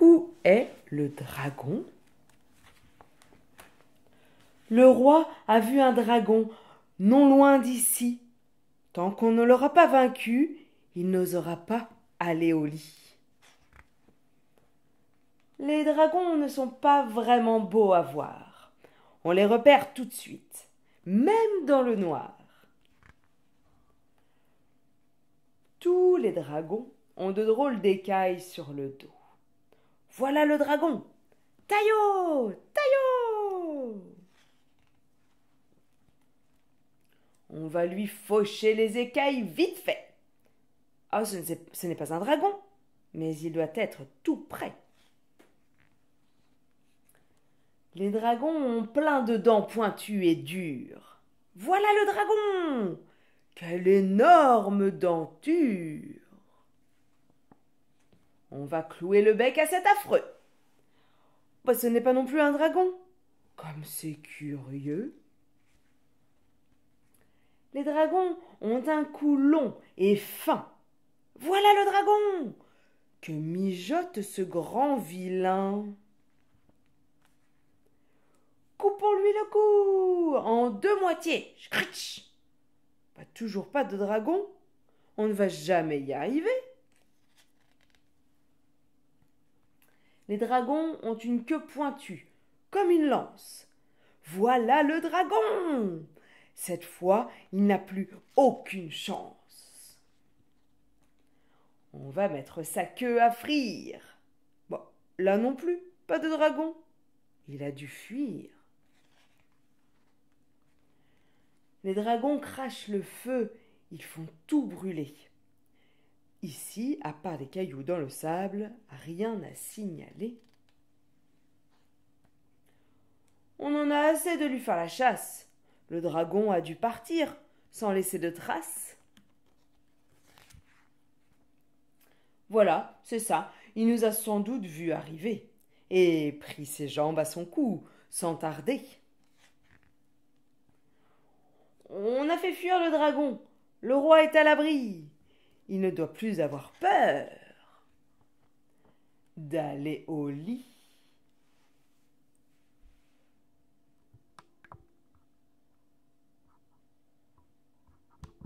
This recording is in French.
Où est le dragon Le roi a vu un dragon non loin d'ici. Tant qu'on ne l'aura pas vaincu, il n'osera pas aller au lit. Les dragons ne sont pas vraiment beaux à voir. On les repère tout de suite, même dans le noir. Tous les dragons ont de drôles d'écailles sur le dos. Voilà le dragon. Taillot Taillot On va lui faucher les écailles vite fait. Ah, ce n'est pas un dragon, mais il doit être tout prêt. Les dragons ont plein de dents pointues et dures. Voilà le dragon Quelle énorme denture on va clouer le bec à cet affreux. Bah, ce n'est pas non plus un dragon. Comme c'est curieux. Les dragons ont un cou long et fin. Voilà le dragon. Que mijote ce grand vilain. Coupons-lui le cou en deux moitiés. Pas toujours pas de dragon. On ne va jamais y arriver. Les dragons ont une queue pointue, comme une lance. Voilà le dragon. Cette fois, il n'a plus aucune chance. On va mettre sa queue à frire. Bon, là non plus, pas de dragon. Il a dû fuir. Les dragons crachent le feu, ils font tout brûler. Ici, à part des cailloux dans le sable, rien à signaler. On en a assez de lui faire la chasse. Le dragon a dû partir, sans laisser de traces. Voilà, c'est ça. Il nous a sans doute vu arriver, et pris ses jambes à son cou, sans tarder. On a fait fuir le dragon. Le roi est à l'abri. Il ne doit plus avoir peur d'aller au lit.